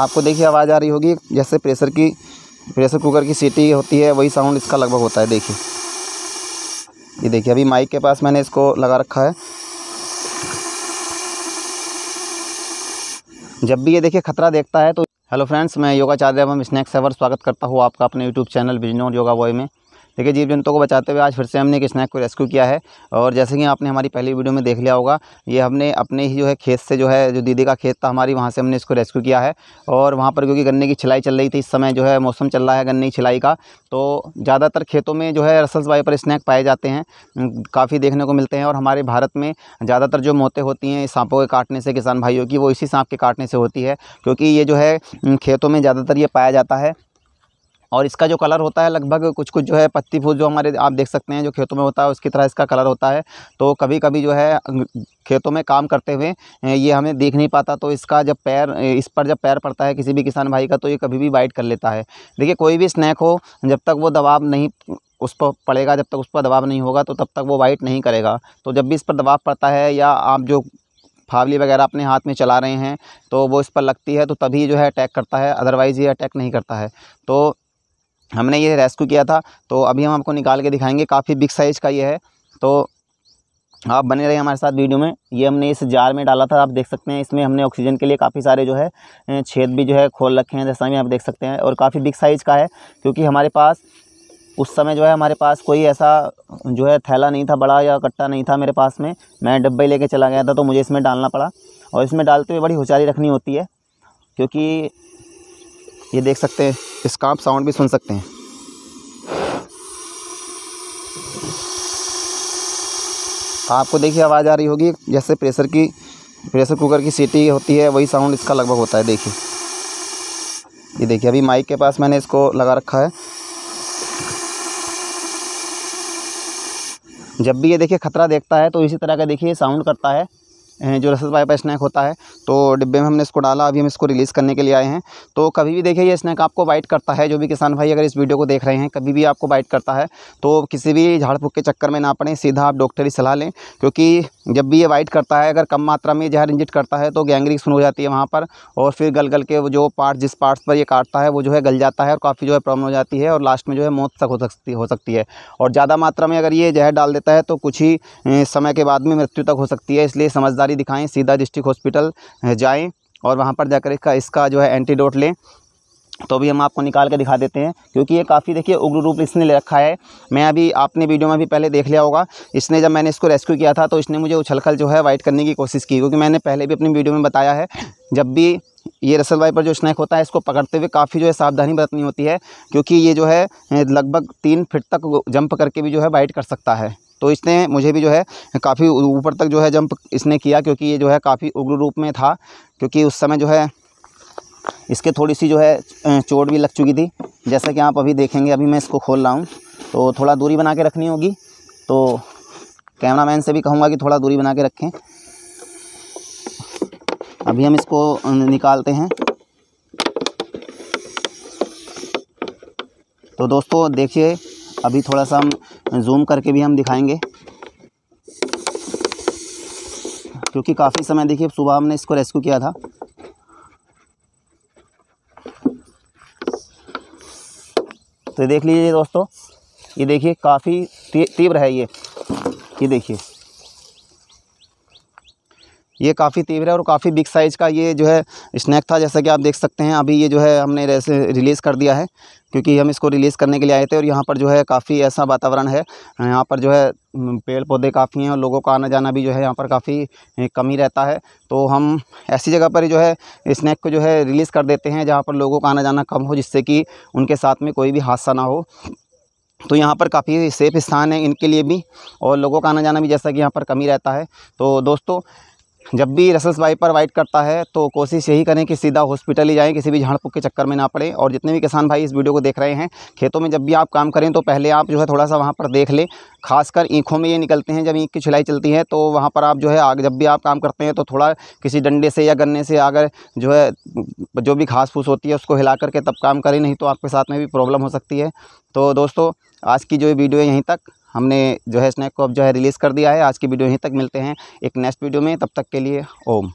आपको देखिए आवाज़ आ रही होगी जैसे प्रेशर की प्रेशर कुकर की सीटी होती है वही साउंड इसका लगभग होता है देखिए ये देखिए अभी माइक के पास मैंने इसको लगा रखा है जब भी ये देखिए खतरा देखता है तो हेलो फ्रेंड्स मैं योगाचार्य एवं स्नैक्स सेवर स्वागत करता हूँ आपका अपने YouTube channel Bijnor yoga boy में देखिए जीव जंतुओं को बचाते हुए आज फिर से हमने एक स्नैक को रेस्क्यू किया है और जैसे कि आपने हमारी पहली वीडियो में देख लिया होगा ये हमने अपने ही जो है खेत से जो है जो दीदी का खेत था हमारी वहाँ से हमने इसको रेस्क्यू किया है और वहाँ पर क्योंकि गन्ने की छिलाई चल रही थी इस समय जो है मौसम चल रहा है गन्ने की छिलाई का तो ज़्यादातर खेतों में जो है रसल्स वाइपर स्नैक पाए जाते हैं काफ़ी देखने को मिलते हैं और हमारे भारत में ज़्यादातर जो मौतें होती हैं सांपों के काटने से किसान भाइयों की वो इसी सांप के काटने से होती है क्योंकि ये जो है खेतों में ज़्यादातर ये पाया जाता है और इसका जो कलर होता है लगभग कुछ कुछ जो है पत्ती फूल जो हमारे आप देख सकते हैं जो खेतों में होता है उसकी तरह इसका कलर होता है तो कभी कभी जो है अं, खेतों में काम करते हुए ये हमें देख नहीं पाता तो इसका जब पैर इस पर जब पैर पड़ता है किसी भी किसान भाई का तो ये कभी भी बाइट कर लेता है देखिए कोई भी स्नैक हो जब तक वो दबाव नहीं उस पर पड़ेगा जब तक उस पर दबाव नहीं होगा तो तब तक वो वाइट नहीं करेगा तो जब भी इस पर दबाव पड़ता है या आप जो फावली वगैरह अपने हाथ में चला रहे हैं तो वो इस पर लगती है तो तभी जो है अटैक करता है अदरवाइज़ ये अटैक नहीं करता है तो हमने ये रेस्क्यू किया था तो अभी हम आपको निकाल के दिखाएंगे काफ़ी बिग साइज़ का ये है तो आप बने रहे हमारे साथ वीडियो में ये हमने इस जार में डाला था आप देख सकते हैं इसमें हमने ऑक्सीजन के लिए काफ़ी सारे जो है छेद भी जो है खोल रखे हैं जैसा भी आप देख सकते हैं और काफ़ी बिग साइज़ का है क्योंकि हमारे पास उस समय जो है हमारे पास कोई ऐसा जो है थैला नहीं था बड़ा या कट्टा नहीं था मेरे पास में मैं डब्बे लेके चला गया था तो मुझे इसमें डालना पड़ा और इसमें डालते हुए बड़ी होशियारी रखनी होती है क्योंकि ये देख सकते हैं इसका आप साउंड भी सुन सकते हैं आपको देखिए आवाज़ आ रही होगी जैसे प्रेशर की प्रेशर कुकर की सीटी होती है वही साउंड इसका लगभग होता है देखिए ये देखिए अभी माइक के पास मैंने इसको लगा रखा है जब भी ये देखिए खतरा देखता है तो इसी तरह का देखिए साउंड करता है जो रसद वाइपा स्नैक होता है तो डिब्बे में हमने इसको डाला अभी हम इसको रिलीज़ करने के लिए आए हैं तो कभी भी देखिए ये स्नैक आपको बाइट करता है जो भी किसान भाई अगर इस वीडियो को देख रहे हैं कभी भी आपको बाइट करता है तो किसी भी झाड़ फूक के चक्कर में ना पड़ें सीधा आप डॉक्टरी सलाह लें क्योंकि जब भी ये वाइट करता है अगर कम मात्रा में जहर इंजेक्ट करता है तो गैंग्रिक सुन हो जाती है वहाँ पर और फिर गल गल के जो पार्ट जिस पार्ट्स पर ये काटता है वो जो है गल जाता है और काफ़ी जो है प्रॉब्लम हो जाती है और लास्ट में जो है मौत तक हो सकती हो सकती है और ज़्यादा मात्रा में अगर ये जहर डाल देता है तो कुछ ही समय के बाद में मृत्यु तक हो सकती है इसलिए समझदारी दिखाएँ सीधा डिस्ट्रिक्ट हॉस्पिटल जाएँ और वहाँ पर जाकर इसका इसका जो है एंटीडोट लें तो अभी हम आपको निकाल के दिखा देते हैं क्योंकि ये काफ़ी देखिए उग्र रूप इसने ले रखा है मैं अभी आपने वीडियो में भी पहले देख लिया होगा इसने जब मैंने इसको रेस्क्यू किया था तो इसने मुझे उछलखल जो है वाइट करने की कोशिश की क्योंकि मैंने पहले भी अपनी वीडियो में बताया है जब भी ये रसल वाइपर जो स्नैक होता है इसको पकड़ते हुए काफ़ी जो है सावधानी बरतनी होती है क्योंकि ये जो है लगभग तीन फिट तक जंप करके भी जो है वाइट कर सकता है तो इसने मुझे भी जो है काफ़ी ऊपर तक जो है जंप इसने किया क्योंकि ये जो है काफ़ी उग्र रूप में था क्योंकि उस समय जो है इसके थोड़ी सी जो है चोट भी लग चुकी थी जैसा कि आप अभी देखेंगे अभी मैं इसको खोल रहा हूँ तो थोड़ा दूरी बना के रखनी होगी तो कैमरा मैन से भी कहूँगा कि थोड़ा दूरी बना के रखें अभी हम इसको निकालते हैं तो दोस्तों देखिए अभी थोड़ा सा हम जूम करके भी हम दिखाएंगे क्योंकि काफ़ी समय देखिए सुबह हमने इसको रेस्क्यू किया था तो देख लीजिए दोस्तों ये देखिए काफ़ी तीव्र है ये ये देखिए ये काफ़ी तीव्र है और काफ़ी बिग साइज़ का ये जो है स्नैक था जैसा कि आप देख सकते हैं अभी ये जो है हमने रिलीज़ कर दिया है क्योंकि हम इसको रिलीज़ करने के लिए आए थे और यहाँ पर जो है काफ़ी ऐसा वातावरण है यहाँ पर जो है पेड़ पौधे काफ़ी हैं और लोगों का आना जाना भी जो है यहाँ पर काफ़ी कमी रहता है तो हम ऐसी जगह पर जो है स्नैक को जो है रिलीज़ कर देते हैं जहाँ पर लोगों का आना जाना कम हो जिससे कि उनके साथ में कोई भी हादसा ना हो तो यहाँ पर काफ़ी सेफ़ स्थान है इनके लिए भी और लोगों का आना जाना भी जैसा कि यहाँ पर कमी रहता है तो दोस्तों जब भी रसल्स वाइपर वाइट करता है तो कोशिश यही करें कि सीधा हॉस्पिटल ही जाएं किसी भी झाड़ के चक्कर में ना पड़े और जितने भी किसान भाई इस वीडियो को देख रहे हैं खेतों में जब भी आप काम करें तो पहले आप जो है थोड़ा सा वहाँ पर देख लें खासकर ईंखों में ये निकलते हैं जब ईंख की छिलाई चलती है तो वहाँ पर आप जो है जब भी आप काम करते हैं तो थोड़ा किसी डंडे से या गन्ने से अगर जो है जो भी घास फूस होती है उसको हिला करके तब काम करें नहीं तो आपके साथ में भी प्रॉब्लम हो सकती है तो दोस्तों आज की जो वीडियो है यहीं तक हमने जो है स्नैक को अब जो है रिलीज़ कर दिया है आज की वीडियो यहीं तक मिलते हैं एक नेक्स्ट वीडियो में तब तक के लिए ओम